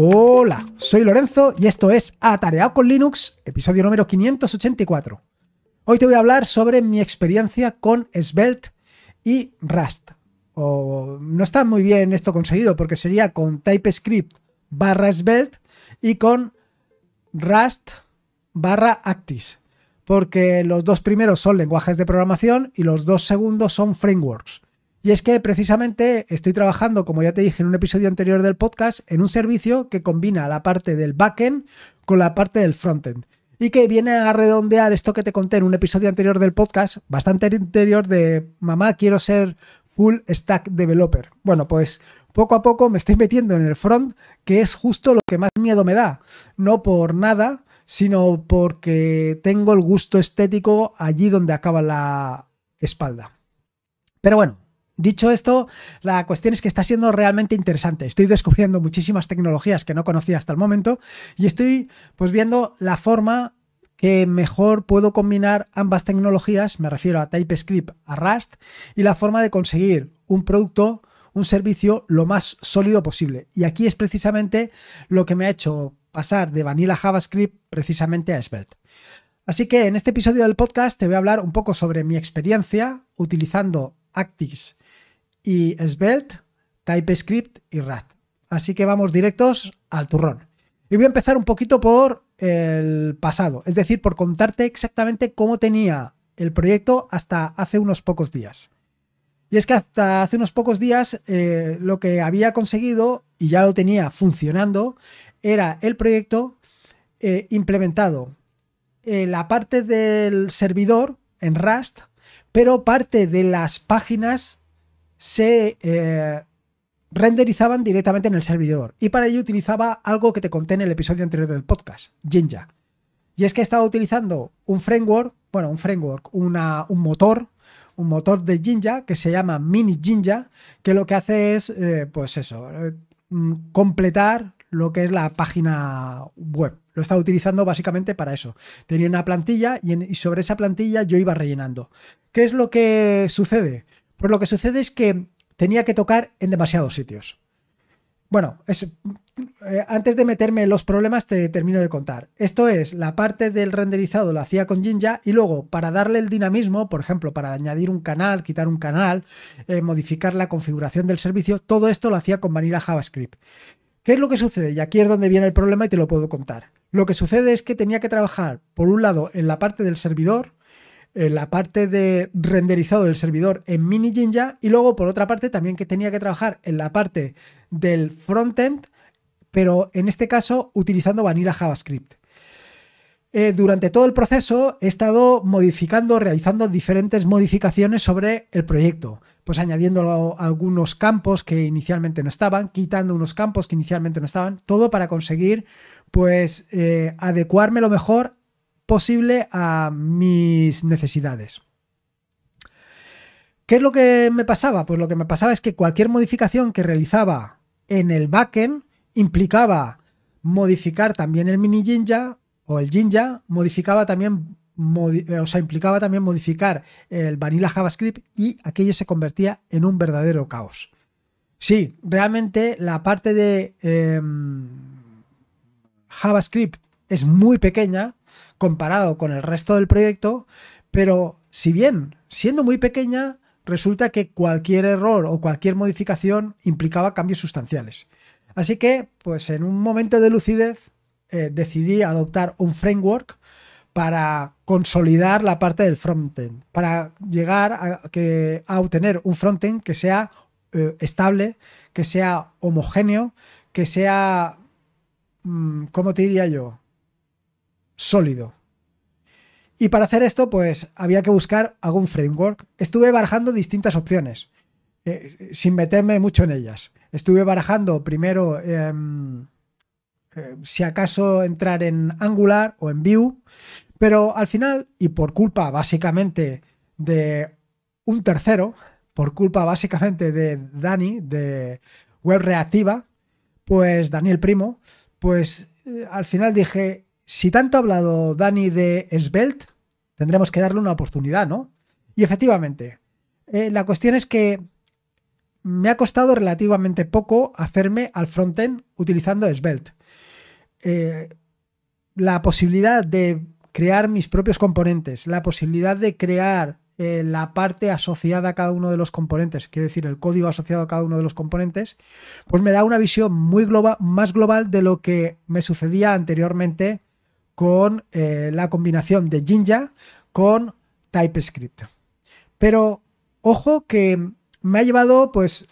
Hola, soy Lorenzo y esto es Atareado con Linux, episodio número 584. Hoy te voy a hablar sobre mi experiencia con Svelte y Rust. no está muy bien esto conseguido porque sería con TypeScript barra Svelte y con Rust barra Actis. Porque los dos primeros son lenguajes de programación y los dos segundos son frameworks. Y es que precisamente estoy trabajando, como ya te dije en un episodio anterior del podcast, en un servicio que combina la parte del backend con la parte del frontend. Y que viene a redondear esto que te conté en un episodio anterior del podcast, bastante anterior de mamá, quiero ser full stack developer. Bueno, pues poco a poco me estoy metiendo en el front, que es justo lo que más miedo me da. No por nada, sino porque tengo el gusto estético allí donde acaba la espalda. Pero bueno, Dicho esto, la cuestión es que está siendo realmente interesante. Estoy descubriendo muchísimas tecnologías que no conocía hasta el momento y estoy pues viendo la forma que mejor puedo combinar ambas tecnologías, me refiero a TypeScript, a Rust, y la forma de conseguir un producto, un servicio lo más sólido posible. Y aquí es precisamente lo que me ha hecho pasar de Vanilla JavaScript precisamente a Svelte. Así que en este episodio del podcast te voy a hablar un poco sobre mi experiencia utilizando Actix, y Svelte, TypeScript y Rust. Así que vamos directos al turrón. Y voy a empezar un poquito por el pasado, es decir, por contarte exactamente cómo tenía el proyecto hasta hace unos pocos días. Y es que hasta hace unos pocos días eh, lo que había conseguido, y ya lo tenía funcionando, era el proyecto eh, implementado la parte del servidor en Rust, pero parte de las páginas se eh, renderizaban directamente en el servidor. Y para ello utilizaba algo que te conté en el episodio anterior del podcast, Jinja. Y es que estaba utilizando un framework, bueno, un framework, un motor, un motor de Jinja que se llama Mini Jinja, que lo que hace es, eh, pues eso, mm, completar lo que es la página web. Lo estaba utilizando básicamente para eso. Tenía una plantilla y, y sobre esa plantilla yo iba rellenando. ¿Qué es lo que sucede? Pues lo que sucede es que tenía que tocar en demasiados sitios. Bueno, eh, antes de meterme en los problemas te termino de contar. Esto es, la parte del renderizado lo hacía con Jinja y luego para darle el dinamismo, por ejemplo, para añadir un canal, quitar un canal, eh, modificar la configuración del servicio, todo esto lo hacía con Vanilla JavaScript. ¿Qué es lo que sucede? Y aquí es donde viene el problema y te lo puedo contar. Lo que sucede es que tenía que trabajar, por un lado, en la parte del servidor, eh, la parte de renderizado del servidor en Mini Jinja y luego por otra parte también que tenía que trabajar en la parte del frontend, pero en este caso utilizando Vanilla JavaScript. Eh, durante todo el proceso he estado modificando, realizando diferentes modificaciones sobre el proyecto, pues añadiendo algunos campos que inicialmente no estaban, quitando unos campos que inicialmente no estaban, todo para conseguir pues eh, adecuarme lo mejor posible a mis necesidades. ¿Qué es lo que me pasaba? Pues lo que me pasaba es que cualquier modificación que realizaba en el backend implicaba modificar también el mini Jinja o el Jinja, modificaba también eh, o sea, implicaba también modificar el vanilla JavaScript y aquello se convertía en un verdadero caos. Sí, realmente la parte de em, JavaScript es muy pequeña, comparado con el resto del proyecto, pero si bien siendo muy pequeña, resulta que cualquier error o cualquier modificación implicaba cambios sustanciales. Así que, pues en un momento de lucidez, eh, decidí adoptar un framework para consolidar la parte del frontend, para llegar a, que, a obtener un frontend que sea eh, estable, que sea homogéneo, que sea, mm, ¿cómo te diría yo? Sólido. Y para hacer esto, pues había que buscar algún framework. Estuve barajando distintas opciones, eh, sin meterme mucho en ellas. Estuve barajando primero em, eh, si acaso entrar en Angular o en Vue, pero al final, y por culpa básicamente de un tercero, por culpa básicamente de Dani, de Web Reactiva, pues Daniel Primo, pues eh, al final dije, si tanto ha hablado Dani de Svelte, tendremos que darle una oportunidad, ¿no? Y efectivamente, eh, la cuestión es que me ha costado relativamente poco hacerme al frontend utilizando Svelte. Eh, la posibilidad de crear mis propios componentes, la posibilidad de crear eh, la parte asociada a cada uno de los componentes, quiere decir el código asociado a cada uno de los componentes, pues me da una visión muy global, más global de lo que me sucedía anteriormente con eh, la combinación de Jinja con TypeScript. Pero ojo que me ha llevado pues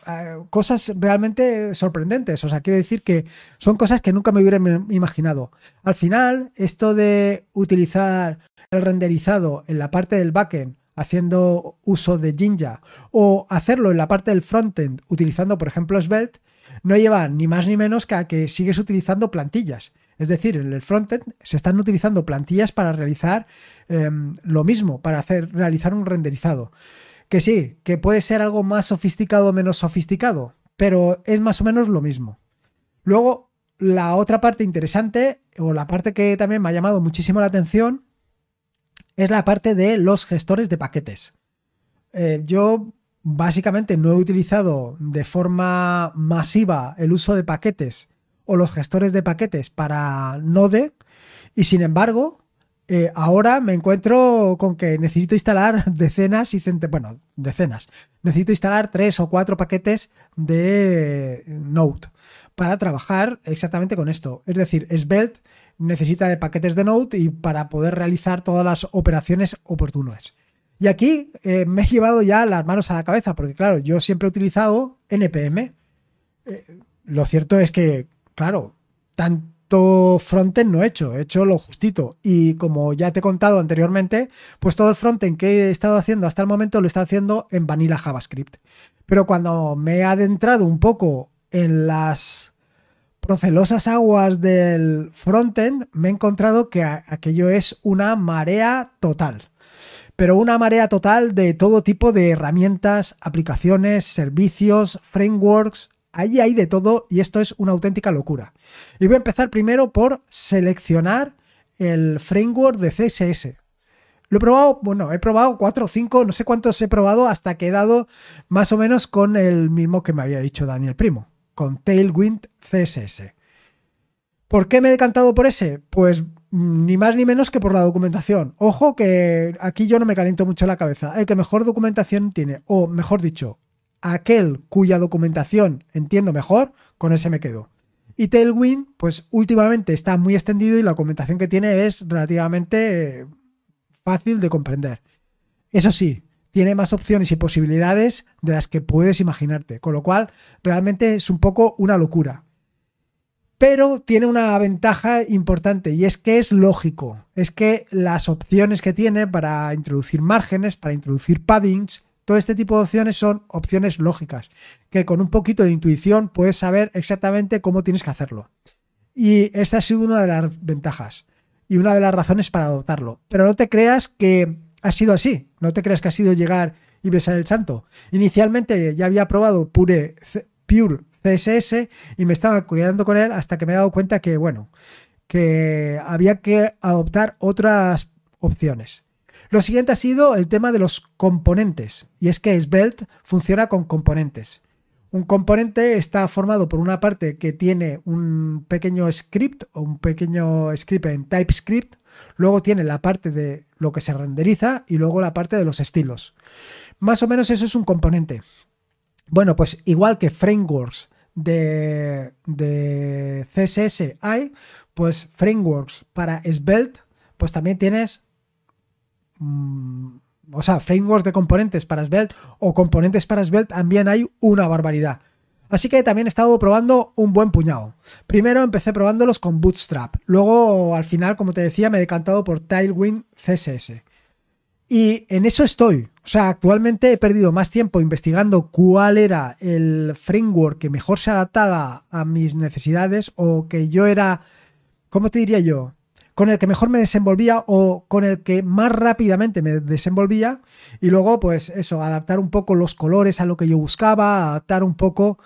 cosas realmente sorprendentes. O sea, quiero decir que son cosas que nunca me hubiera imaginado. Al final, esto de utilizar el renderizado en la parte del backend haciendo uso de Jinja o hacerlo en la parte del frontend utilizando, por ejemplo, Svelte, no lleva ni más ni menos que a que sigues utilizando plantillas. Es decir, en el frontend se están utilizando plantillas para realizar em, lo mismo, para hacer, realizar un renderizado. Que sí, que puede ser algo más sofisticado o menos sofisticado, pero es más o menos lo mismo. Luego, la otra parte interesante, o la parte que también me ha llamado muchísimo la atención, es la parte de los gestores de paquetes. Eh, yo básicamente no he utilizado de forma masiva el uso de paquetes o los gestores de paquetes para Node y sin embargo eh, ahora me encuentro con que necesito instalar decenas y centenas, bueno, decenas, necesito instalar tres o cuatro paquetes de Node para trabajar exactamente con esto. Es decir, Svelte necesita de paquetes de Node y para poder realizar todas las operaciones oportunas. Y aquí eh, me he llevado ya las manos a la cabeza, porque claro, yo siempre he utilizado NPM. Eh, lo cierto es que claro, tanto frontend no he hecho, he hecho lo justito. Y como ya te he contado anteriormente, pues todo el frontend que he estado haciendo hasta el momento lo he estado haciendo en vanilla JavaScript. Pero cuando me he adentrado un poco en las procelosas aguas del frontend, me he encontrado que aquello es una marea total. Pero una marea total de todo tipo de herramientas, aplicaciones, servicios, frameworks, Allí hay de todo y esto es una auténtica locura. Y voy a empezar primero por seleccionar el framework de CSS. Lo he probado, bueno, he probado cuatro o cinco, no sé cuántos he probado hasta que he dado más o menos con el mismo que me había dicho Daniel Primo, con Tailwind CSS. ¿Por qué me he decantado por ese? Pues mm, ni más ni menos que por la documentación. Ojo que aquí yo no me caliento mucho la cabeza. El que mejor documentación tiene, o mejor dicho, aquel cuya documentación entiendo mejor, con ese me quedo. Y Tailwind, pues últimamente está muy extendido y la documentación que tiene es relativamente eh, fácil de comprender. Eso sí, tiene más opciones y posibilidades de las que puedes imaginarte, con lo cual realmente es un poco una locura. Pero tiene una ventaja importante y es que es lógico, es que las opciones que tiene para introducir márgenes, para introducir paddings, todo este tipo de opciones son opciones lógicas, que con un poquito de intuición puedes saber exactamente cómo tienes que hacerlo. Y esa ha sido una de las ventajas y una de las razones para adoptarlo. Pero no te creas que ha sido así, no te creas que ha sido llegar y besar el santo. Inicialmente ya había probado Pure, Pure CSS y me estaba cuidando con él hasta que me he dado cuenta que, bueno, que había que adoptar otras opciones. Lo siguiente ha sido el tema de los componentes, y es que Svelte funciona con componentes. Un componente está formado por una parte que tiene un pequeño script o un pequeño script en TypeScript, luego tiene la parte de lo que se renderiza y luego la parte de los estilos. Más o menos eso es un componente. Bueno, pues igual que frameworks de, CSS hay, pues frameworks para Svelte, pues también tienes Mm, o sea, frameworks de componentes para Svelte o componentes para Svelte también hay una barbaridad. Así que también he estado probando un buen puñado. Primero empecé probándolos con Bootstrap. Luego, al final, como te decía, me he decantado por Tailwind CSS. Y en eso estoy. O sea, actualmente he perdido más tiempo investigando cuál era el framework que mejor se adaptaba a mis necesidades o que yo era, ¿cómo te diría yo? con el que mejor me desenvolvía o con el que más rápidamente me desenvolvía y luego pues eso, adaptar un poco los colores a lo que yo buscaba, adaptar un poco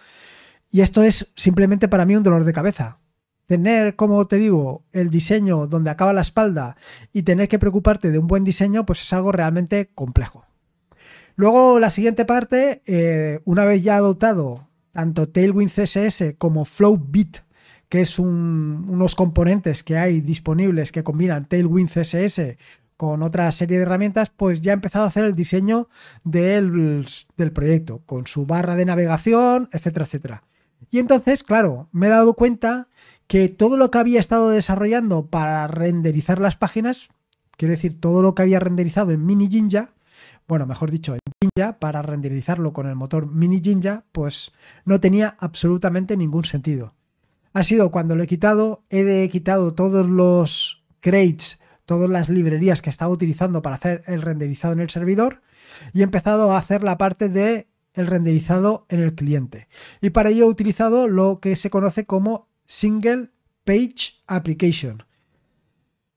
y esto es simplemente para mí un dolor de cabeza. Tener, como te digo, el diseño donde acaba la espalda y tener que preocuparte de un buen diseño, pues es algo realmente complejo. Luego la siguiente parte, eh, una vez ya adoptado tanto Tailwind CSS como Flowbeat que es unos componentes que hay disponibles que combinan Tailwind CSS con otra serie de herramientas, pues ya he empezado a hacer el diseño del, del proyecto, con su barra de navegación, etcétera, etcétera. Y entonces, claro, me he dado cuenta que todo lo que había estado desarrollando para renderizar las páginas, quiero decir, todo lo que había renderizado en Mini Jinja, bueno, mejor dicho, en Jinja, para renderizarlo con el motor Mini Jinja, pues no tenía absolutamente ningún sentido ha sido cuando lo he quitado, he quitado todos los crates, todas las librerías que estaba utilizando para hacer el renderizado en el servidor y he empezado a hacer la parte de el renderizado en el cliente. Y para ello he utilizado lo que se conoce como Single Page Application.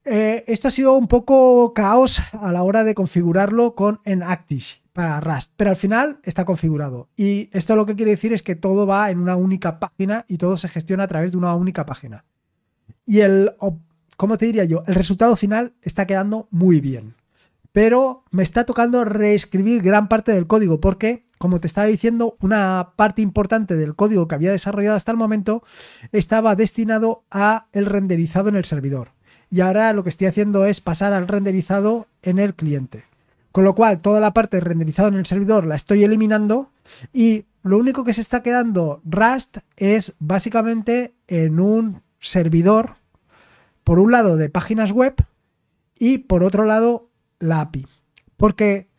Eh, esto ha sido un poco caos a la hora de configurarlo con Enactish para Rust, pero al final está configurado. Y esto lo que quiere decir es que todo va en una única página y todo se gestiona a través de una única página. Y el, ¿cómo te diría yo? El resultado final está quedando muy bien. Pero me está tocando reescribir gran parte del código porque, como te estaba diciendo, una parte importante del código que había desarrollado hasta el momento estaba destinado a el renderizado en el servidor. Y ahora lo que estoy haciendo es pasar al renderizado en el cliente. Con lo cual, toda la parte renderizada en el servidor la estoy eliminando y lo único que se está quedando Rust es básicamente en un servidor, por un lado de páginas web y por otro lado la API. Porque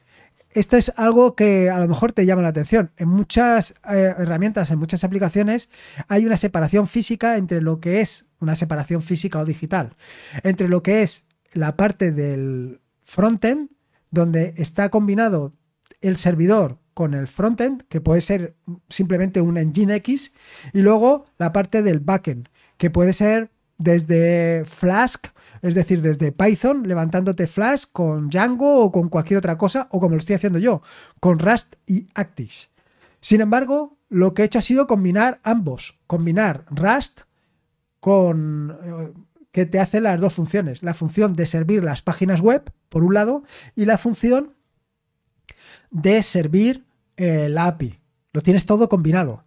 esto es algo que a lo mejor te llama la atención. En muchas eh, herramientas, en muchas aplicaciones, hay una separación física entre lo que es una separación física o digital, entre lo que es la parte del frontend donde está combinado el servidor con el frontend, que puede ser simplemente un engine x y luego la parte del backend, que puede ser desde Flask, es decir, desde Python, levantándote Flask con Django o con cualquier otra cosa, o como lo estoy haciendo yo, con Rust y Actis. Sin embargo, lo que he hecho ha sido combinar ambos, combinar Rust con eh, que te hace las dos funciones, la función de servir las páginas web, por un lado, y la función de servir eh, la API. Lo tienes todo combinado.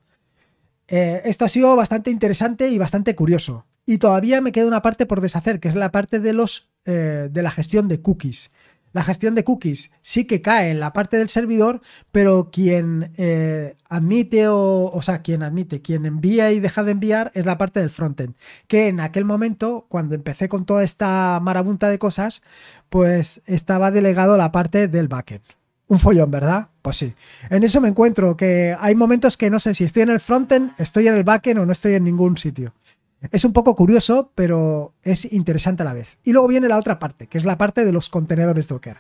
Eh, esto ha sido bastante interesante y bastante curioso. Y todavía me queda una parte por deshacer, que es la parte de los eh, de la gestión de cookies la gestión de cookies sí que cae en la parte del servidor, pero quien eh, admite o, o sea, quien admite, quien envía y deja de enviar es la parte del frontend, que en aquel momento, cuando empecé con toda esta marabunta de cosas, pues estaba delegado la parte del backend. Un follón, ¿verdad? Pues sí. En eso me encuentro, que hay momentos que no sé si estoy en el frontend, estoy en el backend o no estoy en ningún sitio. Es un poco curioso, pero es interesante a la vez. Y luego viene la otra parte, que es la parte de los contenedores Docker.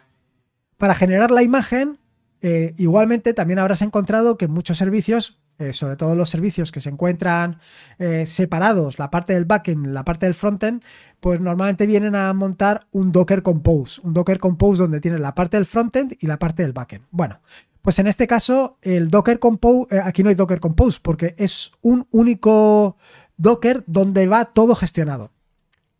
Para generar la imagen, eh, igualmente también habrás encontrado que muchos servicios, eh, sobre todo los servicios que se encuentran eh, separados, la parte del backend, la parte del frontend, pues normalmente vienen a montar un Docker Compose, un Docker Compose donde tienes la parte del frontend y la parte del backend. Bueno, pues en este caso, el Docker Compose, aquí no hay Docker Compose porque es un único Docker donde va todo gestionado.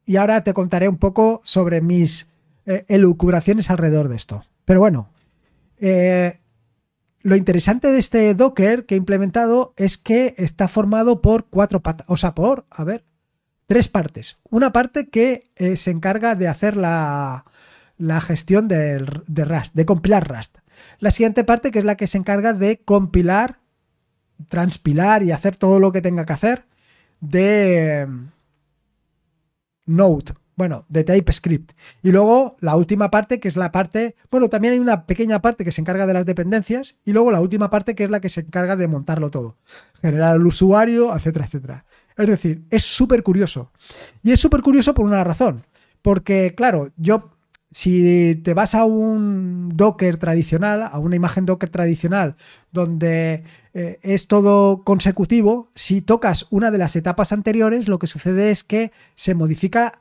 Y ahora te contaré un poco sobre mis eh, elucubraciones alrededor de esto. Pero bueno, eh, lo interesante de este Docker que he implementado es que está formado por cuatro patas, o sea, por, a ver, tres partes. Una parte que eh, se encarga de hacer la, la gestión de, de, Rust, de compilar Rust. La siguiente parte que es la que se encarga de compilar, transpilar y hacer todo lo que tenga que hacer de em, Node, bueno, de TypeScript. Y luego la última parte, que es la parte, bueno, también hay una pequeña parte que se encarga de las dependencias y luego la última parte que es la que se encarga de montarlo todo, generar el usuario, etcétera, etcétera. Es decir, es súper curioso. Y es súper curioso por una razón, porque claro, yo si te vas a un Docker tradicional, a una imagen Docker tradicional, donde eh, es todo consecutivo, si tocas una de las etapas anteriores, lo que sucede es que se modifica,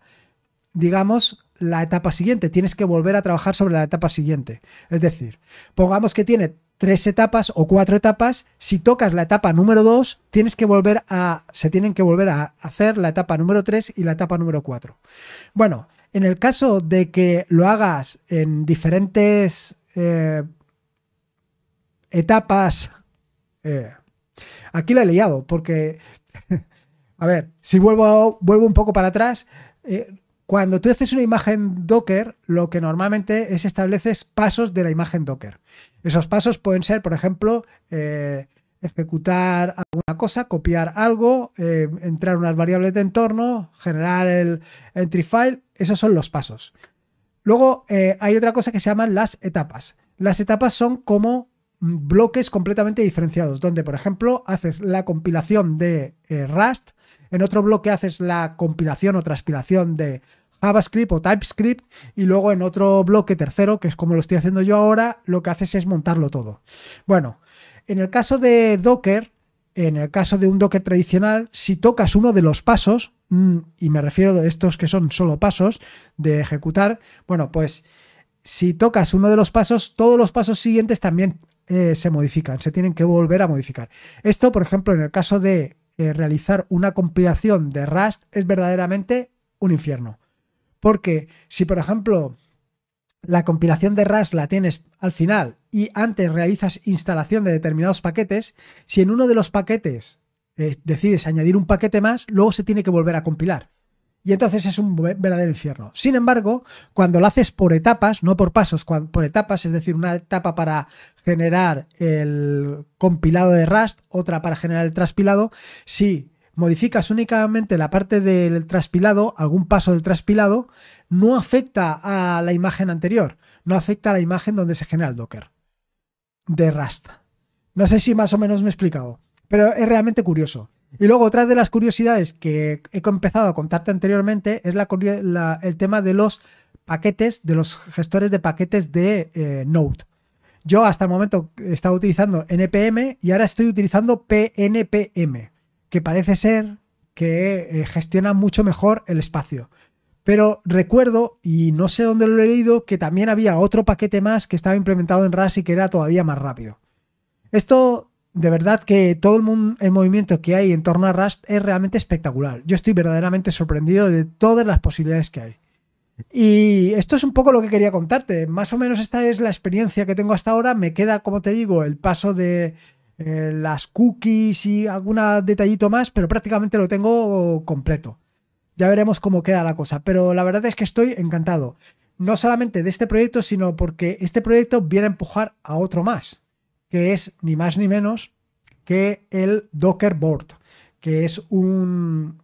digamos, la etapa siguiente. Tienes que volver a trabajar sobre la etapa siguiente. Es decir, pongamos que tiene tres etapas o cuatro etapas. Si tocas la etapa número dos tienes que volver a. se tienen que volver a hacer la etapa número tres y la etapa número cuatro Bueno, en el caso de que lo hagas en diferentes eh, etapas... Eh, aquí la he liado, porque... a ver, si vuelvo, vuelvo un poco para atrás... Eh, cuando tú haces una imagen Docker, lo que normalmente es estableces pasos de la imagen Docker. Esos pasos pueden ser, por ejemplo, ejecutar alguna cosa, copiar algo, eh, entrar unas variables de entorno, generar el entry file, esos son los pasos. Luego eh, hay otra cosa que se llaman las etapas. Las etapas son como bloques completamente diferenciados, donde por ejemplo haces la compilación de eh, Rust, en otro bloque haces la compilación o transpilación de JavaScript o TypeScript y luego en otro bloque tercero, que es como lo estoy haciendo yo ahora, lo que haces es montarlo todo. Bueno, en el caso de Docker, en el caso de un Docker tradicional, si tocas uno de los pasos, mm, y me refiero a estos que son solo pasos de ejecutar, bueno, pues si tocas uno de los pasos, todos los pasos siguientes también eh, se modifican, se tienen que volver a modificar. Esto, por ejemplo, en el caso de eh, realizar una compilación de Rust, es verdaderamente un infierno. Porque si, por ejemplo, la compilación de Rust la tienes al final y antes realizas instalación de determinados paquetes, si en uno de los paquetes eh, decides añadir un paquete más, luego se tiene que volver a compilar. Y entonces es un verdadero infierno. Sin embargo, cuando lo haces por etapas, no por pasos, por etapas, es decir, una etapa para generar el compilado de Rust, otra para generar el traspilado, si modificas únicamente la parte del traspilado, algún paso del traspilado, no afecta a la imagen anterior, no afecta a la imagen donde se genera el Docker de Rust. No sé si más o menos me he explicado, pero es realmente curioso. Y luego otra de las curiosidades que he empezado a contarte anteriormente es la, el tema de los paquetes, de los gestores de paquetes de eh, Node. Yo hasta el momento estaba utilizando NPM y ahora estoy utilizando PNPM que parece ser que eh, gestiona mucho mejor el espacio. Pero recuerdo, y no sé dónde lo he leído, que también había otro paquete más que estaba implementado en Rust y que era todavía más rápido. Esto, de verdad que todo el, el movimiento que hay en torno a Rust es realmente espectacular. Yo estoy verdaderamente sorprendido de todas las posibilidades que hay. Y esto es un poco lo que quería contarte. Más o menos esta es la experiencia que tengo hasta ahora. Me queda, como te digo, el paso de eh, las cookies y algún detallito más, pero prácticamente lo tengo completo. Ya veremos cómo queda la cosa, pero la verdad es que estoy encantado. No solamente de este proyecto, sino porque este proyecto viene a empujar a otro más, que es ni más ni menos que el Docker Board, que es un...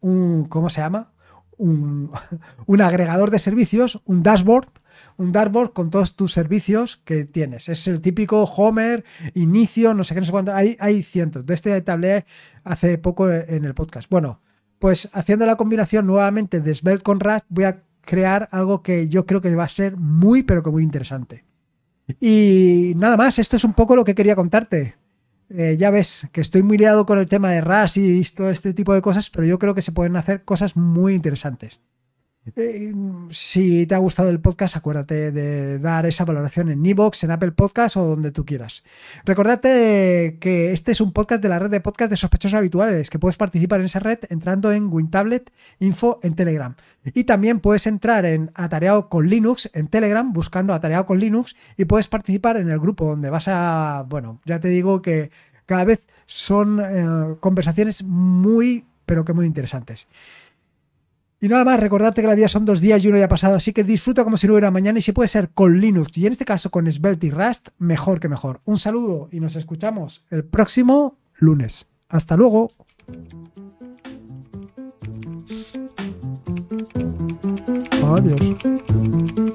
un ¿Cómo se llama? Un, un agregador de servicios, un dashboard un dartboard con todos tus servicios que tienes. Es el típico Homer, inicio, no sé qué, no sé cuánto. Hay, hay cientos. De este hablé hace poco en el podcast. Bueno, pues haciendo la combinación nuevamente de Svelte con Rust, voy a crear algo que yo creo que va a ser muy, pero que muy interesante. Y nada más, esto es un poco lo que quería contarte. Eh, ya ves que estoy muy liado con el tema de Rust y todo este tipo de cosas, pero yo creo que se pueden hacer cosas muy interesantes. Eh, si te ha gustado el podcast, acuérdate de dar esa valoración en Evox, en Apple Podcast o donde tú quieras. Recordate que este es un podcast de la red de podcast de sospechosos habituales, que puedes participar en esa red entrando en WinTablet Info en Telegram. Y también puedes entrar en Atareado con Linux en Telegram, buscando Atareado con Linux, y puedes participar en el grupo donde vas a, bueno, ya te digo que cada vez son eh, conversaciones muy, pero que muy interesantes. Y nada más, recordarte que la vida son dos días y uno ya pasado, así que disfruta como si no hubiera mañana y si puede ser con Linux y en este caso con Svelte y Rust, mejor que mejor. Un saludo y nos escuchamos el próximo lunes. Hasta luego. Adiós.